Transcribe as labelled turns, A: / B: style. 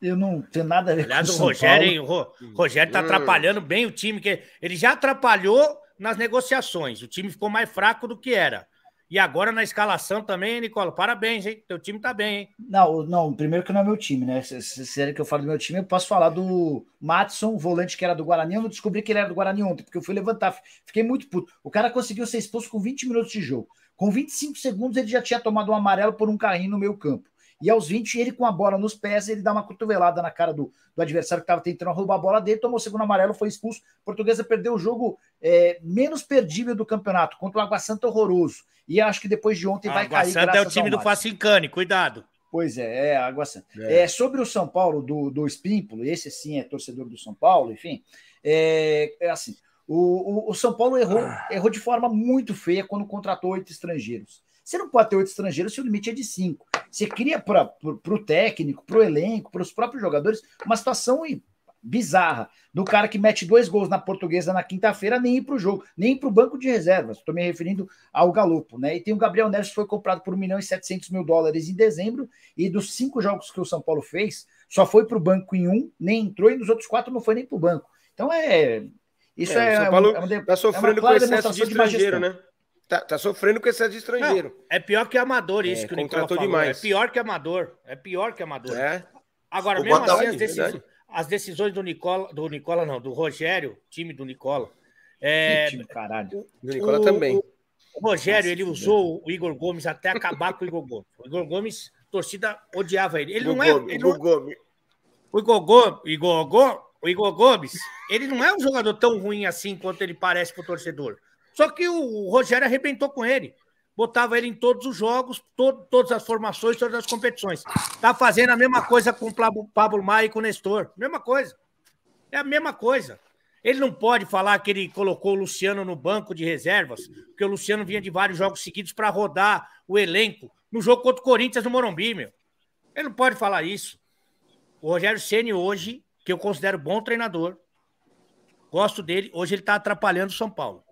A: Eu não tenho nada a ver Aliás, com o São Rogério, hein, Rogério tá hum. atrapalhando
B: bem o time, que ele já atrapalhou nas negociações. O time ficou mais fraco do que era. E agora na escalação também, Nicola, parabéns, hein? Teu time tá bem, hein?
A: Não, não, primeiro que não é meu time, né? Se, se é que eu falo do meu time, eu posso falar do Matson, volante que era do Guarani. Eu não descobri que ele era do Guarani ontem, porque eu fui levantar. Fiquei muito puto. O cara conseguiu ser expulso com 20 minutos de jogo. Com 25 segundos, ele já tinha tomado um amarelo por um carrinho no meu campo. E aos 20, ele com a bola nos pés, ele dá uma cotovelada na cara do, do adversário que estava tentando roubar a bola dele, tomou o segundo amarelo, foi expulso. portuguesa perdeu o jogo é, menos perdível do campeonato, contra o Água Santa horroroso. E acho que depois de ontem a ah, vai Água cair. Santa é o time do Facincani, cuidado. Pois é, é Água Santa. É. é. sobre o São Paulo do, do Espímpolo, esse sim é torcedor do São Paulo, enfim. É, é assim, o, o, o, São Paulo errou, ah. errou de forma muito feia quando contratou oito estrangeiros. Você não pode ter oito estrangeiros se o limite é de cinco. Você cria para o técnico, para o elenco, para os próprios jogadores, uma situação bizarra do cara que mete dois gols na portuguesa na quinta-feira, nem ir para o jogo, nem para o banco de reservas. Estou me referindo ao Galopo, né? E tem o Gabriel Neves que foi comprado por 1 milhão e 700 mil dólares em dezembro, e dos cinco jogos que o São Paulo fez, só foi para o banco em um, nem entrou, e nos outros quatro não foi nem para o banco. Então é. Isso é. é, São Paulo é, uma, tá sofrendo é com excesso de, de estrangeiro, né?
B: Tá, tá sofrendo com excesso de estrangeiro. Não, é pior que amador, isso é, que o Nicola falou. Demais. É pior que amador. É pior que amador. É. Agora, o mesmo assim, é as decisões, né? as decisões, do Nicola, do Nicola, não, do Rogério, time do Nicola. É, time, caralho. Do Nicola o, também. O Rogério, ele usou o Igor Gomes até acabar com o Igor Gomes. O Igor Gomes, torcida odiava ele. Ele não é. Gomes, ele não... É- Gomes. O Igor Gomes, Igor Gomes, o Igor Gomes, ele não é um jogador tão ruim assim quanto ele parece pro torcedor. Só que o Rogério arrebentou com ele. Botava ele em todos os jogos, todas as formações, todas as competições. Tá fazendo a mesma coisa com o Pablo Maia e com o Nestor. Mesma coisa. É a mesma coisa. Ele não pode falar que ele colocou o Luciano no banco de reservas, porque o Luciano vinha de vários jogos seguidos para rodar o elenco no jogo contra o Corinthians no Morumbi, meu. Ele não pode falar isso. O Rogério Ceni hoje, que eu considero bom treinador, gosto dele, hoje ele está atrapalhando o São Paulo.